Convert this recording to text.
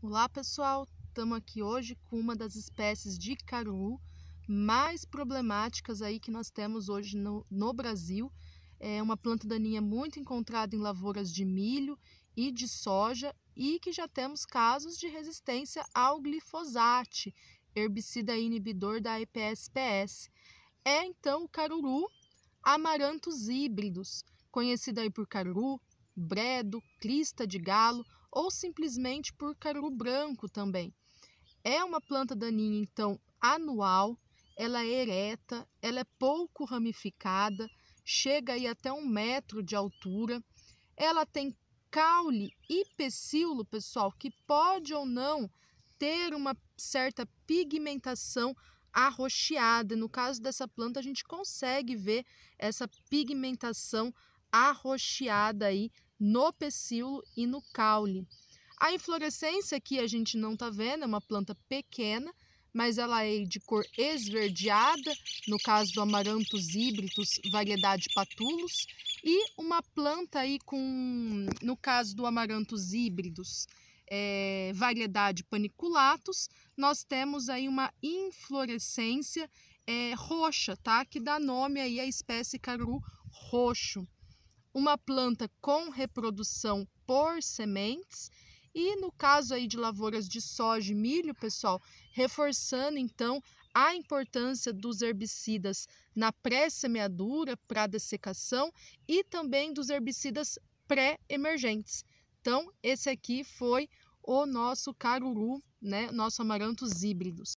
Olá pessoal, estamos aqui hoje com uma das espécies de caruru mais problemáticas aí que nós temos hoje no, no, Brasil. É uma planta daninha muito encontrada em lavouras de milho e de soja e que já temos casos de resistência ao glifosate, herbicida inibidor da EPSPS. É então o caruru amarantos híbridos, conhecido aí por caruru, bredo, crista de galo ou simplesmente por caruru branco também. É uma planta daninha, então, anual, ela é ereta, ela é pouco ramificada, chega aí até um metro de altura. Ela tem caule e pecíolo, pessoal, que pode ou não ter uma certa pigmentação arroxeada. No caso dessa planta, a gente consegue ver essa pigmentação arroxeada aí no pecíolo e no caule. A inflorescência aqui a gente não está vendo, é uma planta pequena, mas ela é de cor esverdeada, no caso do amarantos híbridos, variedade patulus, e uma planta aí com, no caso do amarantos híbridos, é, variedade paniculatus, nós temos aí uma inflorescência é, roxa, tá? Que dá nome aí à espécie caru roxo uma planta com reprodução por sementes. E no caso aí de lavouras de soja e milho, pessoal, reforçando então a importância dos herbicidas na pré-semeadura, para dessecação e também dos herbicidas pré-emergentes. Então, esse aqui foi o nosso caruru, né, nosso amarantos híbridos.